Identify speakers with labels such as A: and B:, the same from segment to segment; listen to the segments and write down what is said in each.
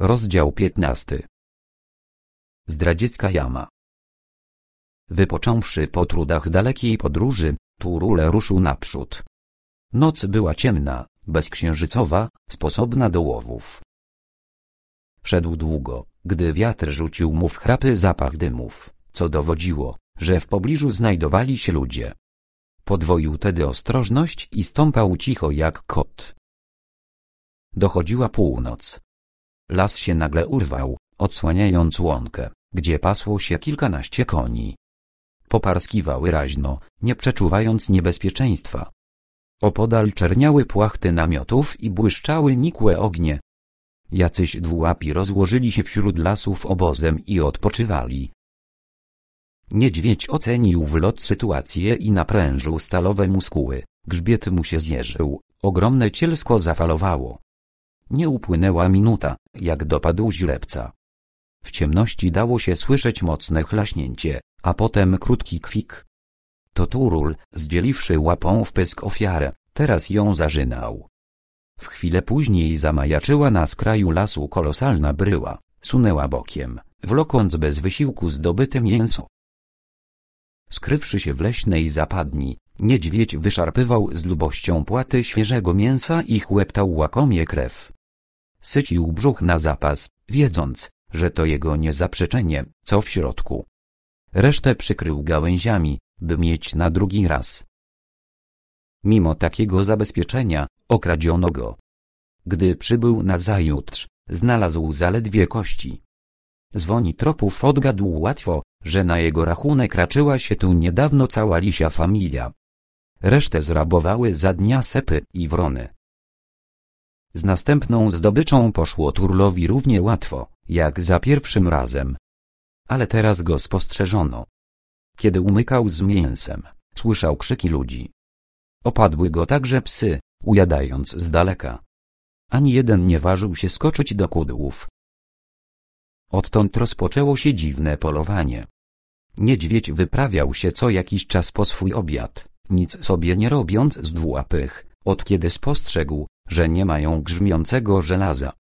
A: Rozdział 15. Zdradziecka jama. Wypocząwszy po trudach dalekiej podróży, Turule ruszył naprzód. Noc była ciemna, bezksiężycowa, sposobna do łowów. Szedł długo, gdy wiatr rzucił mu w chrapy zapach dymów, co dowodziło, że w pobliżu znajdowali się ludzie. Podwoił tedy ostrożność i stąpał cicho jak kot. Dochodziła północ, Las się nagle urwał, odsłaniając łąkę, gdzie pasło się kilkanaście koni. Poparskiwały raźno, nie przeczuwając niebezpieczeństwa. Opodal czerniały płachty namiotów i błyszczały nikłe ognie. Jacyś dwułapi rozłożyli się wśród lasów obozem i odpoczywali. Niedźwiedź ocenił w lot sytuację i naprężył stalowe muskuły, grzbiet mu się zjeżył, ogromne cielsko zafalowało. Nie upłynęła minuta, jak dopadł źrebca. W ciemności dało się słyszeć mocne chlaśnięcie, a potem krótki kwik. To Turul, zdzieliwszy łapą w pysk ofiarę, teraz ją zarzynał. W chwilę później zamajaczyła na skraju lasu kolosalna bryła, sunęła bokiem, wlokąc bez wysiłku zdobyte mięso. Skrywszy się w leśnej zapadni, niedźwiedź wyszarpywał z lubością płaty świeżego mięsa i chłeptał łakomie krew. Sycił brzuch na zapas, wiedząc, że to jego niezaprzeczenie, co w środku. Resztę przykrył gałęziami, by mieć na drugi raz. Mimo takiego zabezpieczenia, okradziono go. Gdy przybył na zajutrz, znalazł zaledwie kości. Zwoni tropów odgadł łatwo, że na jego rachunek raczyła się tu niedawno cała lisia familia. Resztę zrabowały za dnia sepy i wrony. Z następną zdobyczą poszło Turlowi równie łatwo, jak za pierwszym razem. Ale teraz go spostrzeżono. Kiedy umykał z mięsem, słyszał krzyki ludzi. Opadły go także psy, ujadając z daleka. Ani jeden nie ważył się skoczyć do kudłów. Odtąd rozpoczęło się dziwne polowanie. Niedźwiedź wyprawiał się co jakiś czas po swój obiad, nic sobie nie robiąc z dwułapych, od kiedy spostrzegł, że nie mają grzmiącego żelaza.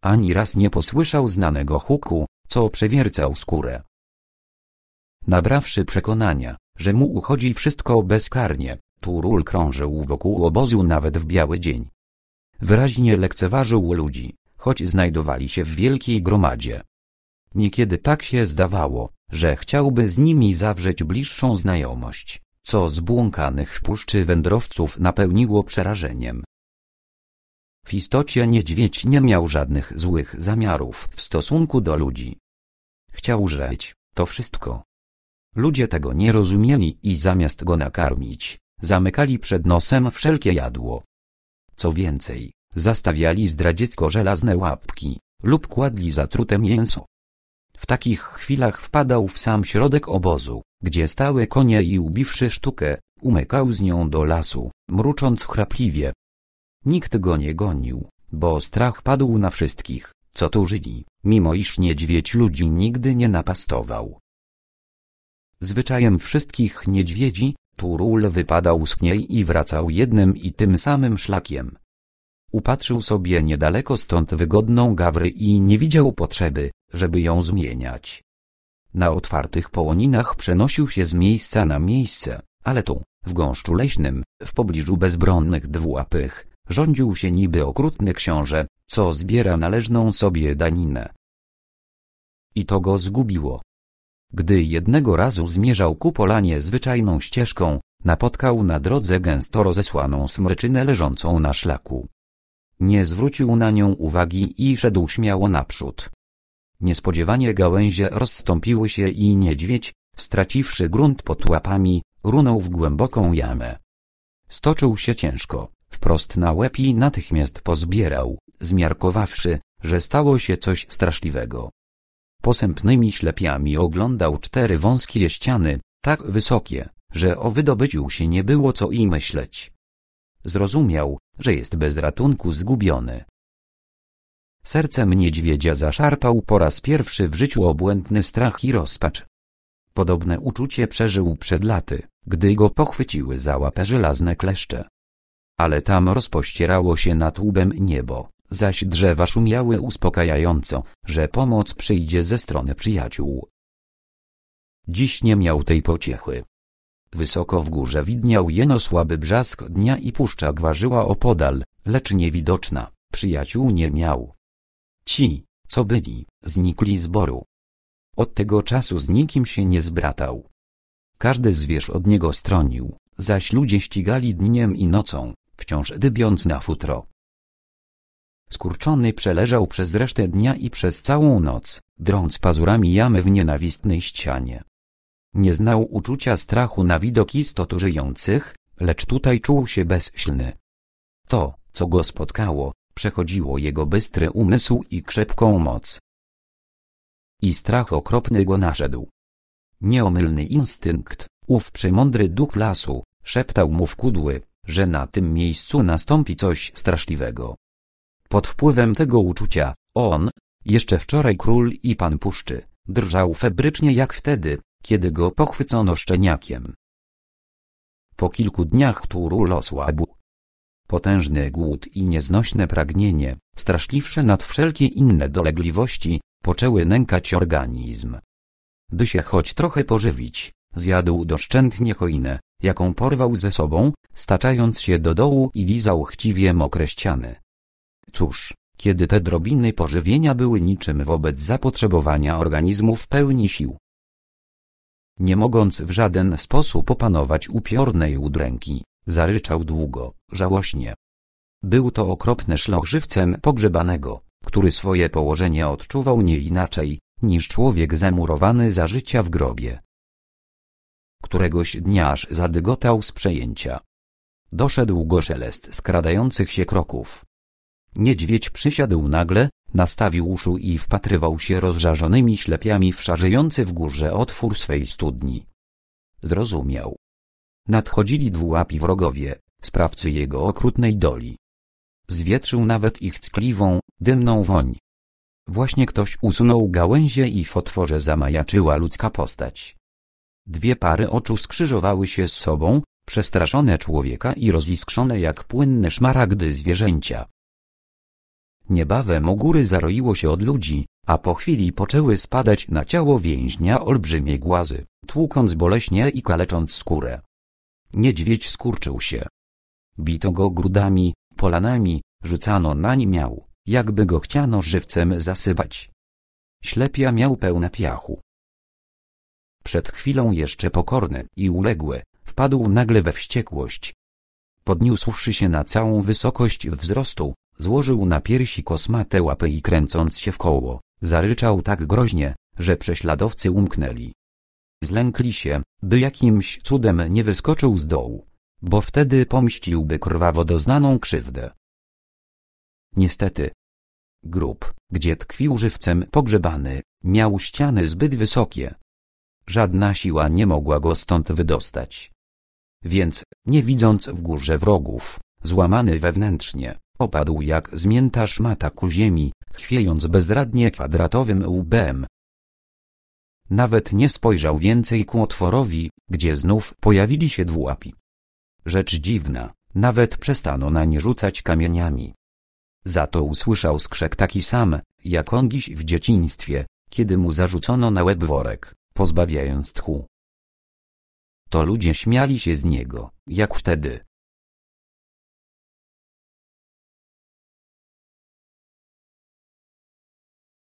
A: Ani raz nie posłyszał znanego huku, co przewiercał skórę. Nabrawszy przekonania, że mu uchodzi wszystko bezkarnie, Turul krążył wokół obozu nawet w biały dzień. Wyraźnie lekceważył ludzi, choć znajdowali się w wielkiej gromadzie. Niekiedy tak się zdawało, że chciałby z nimi zawrzeć bliższą znajomość, co zbłąkanych w puszczy wędrowców napełniło przerażeniem. W istocie niedźwiedź nie miał żadnych złych zamiarów w stosunku do ludzi. Chciał żyć, to wszystko. Ludzie tego nie rozumieli i zamiast go nakarmić, zamykali przed nosem wszelkie jadło. Co więcej, zastawiali zdradziecko żelazne łapki lub kładli zatrute mięso. W takich chwilach wpadał w sam środek obozu, gdzie stały konie i ubiwszy sztukę, umykał z nią do lasu, mrucząc chrapliwie, Nikt go nie gonił, bo strach padł na wszystkich, co tu żyli, mimo iż niedźwiedź ludzi nigdy nie napastował. Zwyczajem wszystkich niedźwiedzi, Turul wypadał z niej i wracał jednym i tym samym szlakiem. Upatrzył sobie niedaleko stąd wygodną gawry i nie widział potrzeby, żeby ją zmieniać. Na otwartych połoninach przenosił się z miejsca na miejsce, ale tu, w gąszczu leśnym, w pobliżu bezbronnych dwułapych, rządził się niby okrutny książę, co zbiera należną sobie daninę. I to go zgubiło. Gdy jednego razu zmierzał ku polanie zwyczajną ścieżką, napotkał na drodze gęsto rozesłaną smryczynę leżącą na szlaku. Nie zwrócił na nią uwagi i szedł śmiało naprzód. Niespodziewanie gałęzie rozstąpiły się i niedźwiedź, straciwszy grunt pod łapami, runął w głęboką jamę. Stoczył się ciężko wprost na łeb i natychmiast pozbierał, zmiarkowawszy, że stało się coś straszliwego. Posępnymi ślepiami oglądał cztery wąskie ściany, tak wysokie, że o wydobyciu się nie było co i myśleć. Zrozumiał, że jest bez ratunku zgubiony. Sercem niedźwiedzia zaszarpał po raz pierwszy w życiu obłędny strach i rozpacz. Podobne uczucie przeżył przed laty, gdy go pochwyciły za łapę żelazne kleszcze ale tam rozpościerało się nad łubem niebo, zaś drzewa szumiały uspokajająco, że pomoc przyjdzie ze strony przyjaciół. Dziś nie miał tej pociechy. Wysoko w górze widniał jeno słaby brzask dnia i puszcza gwarzyła opodal, lecz niewidoczna, przyjaciół nie miał. Ci, co byli, znikli z boru. Od tego czasu z nikim się nie zbratał. Każdy zwierz od niego stronił, zaś ludzie ścigali dniem i nocą, wciąż dybiąc na futro. Skurczony przeleżał przez resztę dnia i przez całą noc, drąc pazurami jamy w nienawistnej ścianie. Nie znał uczucia strachu na widok istot żyjących, lecz tutaj czuł się bezsilny. To, co go spotkało, przechodziło jego bystry umysł i krzepką moc. I strach okropny go naszedł. Nieomylny instynkt, ów przymądry duch lasu, szeptał mu w kudły, że na tym miejscu nastąpi coś straszliwego. Pod wpływem tego uczucia, on, jeszcze wczoraj król i pan puszczy, drżał febrycznie jak wtedy, kiedy go pochwycono szczeniakiem. Po kilku dniach Turul osłabł. Potężny głód i nieznośne pragnienie, straszliwsze nad wszelkie inne dolegliwości, poczęły nękać organizm. By się choć trochę pożywić, zjadł doszczętnie choinę, jaką porwał ze sobą, staczając się do dołu i lizał chciwie mokre ściany. Cóż, kiedy te drobiny pożywienia były niczym wobec zapotrzebowania organizmu w pełni sił. Nie mogąc w żaden sposób opanować upiornej udręki, zaryczał długo, żałośnie. Był to okropny szloch żywcem pogrzebanego, który swoje położenie odczuwał nie inaczej, niż człowiek zamurowany za życia w grobie. Któregoś dniaż zadygotał z przejęcia. Doszedł go szelest skradających się kroków. Niedźwiedź przysiadł nagle, nastawił uszu i wpatrywał się rozżarzonymi ślepiami w szarzejący w górze otwór swej studni. Zrozumiał. Nadchodzili dwułapi wrogowie, sprawcy jego okrutnej doli. Zwietrzył nawet ich ckliwą, dymną woń. Właśnie ktoś usunął gałęzie i w otworze zamajaczyła ludzka postać. Dwie pary oczu skrzyżowały się z sobą, przestraszone człowieka i roziskrzone jak płynne szmaragdy zwierzęcia. Niebawem u góry zaroiło się od ludzi, a po chwili poczęły spadać na ciało więźnia olbrzymie głazy, tłukąc boleśnie i kalecząc skórę. Niedźwiedź skurczył się. Bito go grudami, polanami, rzucano nań miał, jakby go chciano żywcem zasypać. Ślepia miał pełne piachu przed chwilą jeszcze pokorny i uległy, wpadł nagle we wściekłość. Podniósłszy się na całą wysokość wzrostu, złożył na piersi kosmate łapy i kręcąc się w koło, zaryczał tak groźnie, że prześladowcy umknęli. Zlękli się, by jakimś cudem nie wyskoczył z dołu, bo wtedy pomściłby krwawo doznaną krzywdę. Niestety. Grób, gdzie tkwił żywcem pogrzebany, miał ściany zbyt wysokie, Żadna siła nie mogła go stąd wydostać. Więc, nie widząc w górze wrogów, złamany wewnętrznie, opadł jak zmięta szmata ku ziemi, chwiejąc bezradnie kwadratowym łbem. Nawet nie spojrzał więcej ku otworowi, gdzie znów pojawili się dwułapi. Rzecz dziwna, nawet przestano nań rzucać kamieniami. Za to usłyszał skrzyk taki sam, jak on dziś w dzieciństwie, kiedy mu zarzucono na łeb worek pozbawiając tchu. To ludzie śmiali się z niego, jak wtedy,